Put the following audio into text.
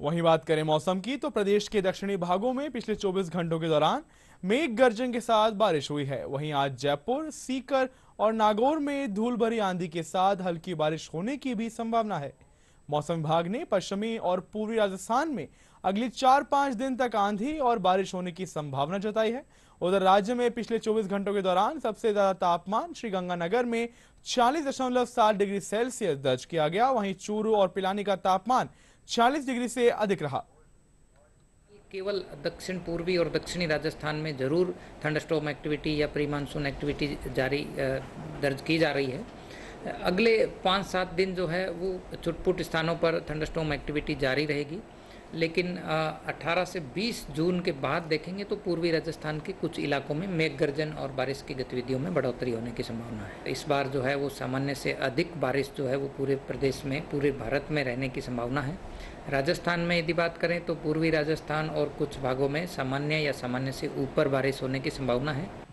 वहीं बात करें मौसम की तो प्रदेश के दक्षिणी भागों में पिछले 24 घंटों के दौरान मेघ गर्जन के साथ बारिश हुई है वहीं आज जयपुर सीकर और नागौर में धूल भरी आंधी के साथ हल्की बारिश होने की भी संभावना है मौसम विभाग ने पश्चिमी और पूर्वी राजस्थान में अगले चार पांच दिन तक आंधी और बारिश होने की संभावना जताई है उधर राज्य में पिछले 24 घंटों के दौरान सबसे ज्यादा तापमान श्रीगंगानगर में सात डिग्री सेल्सियस दर्ज किया गया वहीं चूरू और पिलानी का तापमान 40 डिग्री से अधिक रहा केवल दक्षिण पूर्वी और दक्षिणी राजस्थान में जरूर थंडस्टॉम एक्टिविटी या प्री मानसून एक्टिविटी जारी दर्ज की जा रही है अगले पाँच सात दिन जो है वो छुटपुट स्थानों पर थंडरस्टॉम एक्टिविटी जारी रहेगी लेकिन 18 से 20 जून के बाद देखेंगे तो पूर्वी राजस्थान के कुछ इलाकों में मेघ गर्जन और बारिश की गतिविधियों में बढ़ोतरी होने की संभावना है इस बार जो है वो सामान्य से अधिक बारिश जो है वो पूरे प्रदेश में पूरे भारत में रहने की संभावना है राजस्थान में यदि बात करें तो पूर्वी राजस्थान और कुछ भागों में सामान्य या सामान्य से ऊपर बारिश होने की संभावना है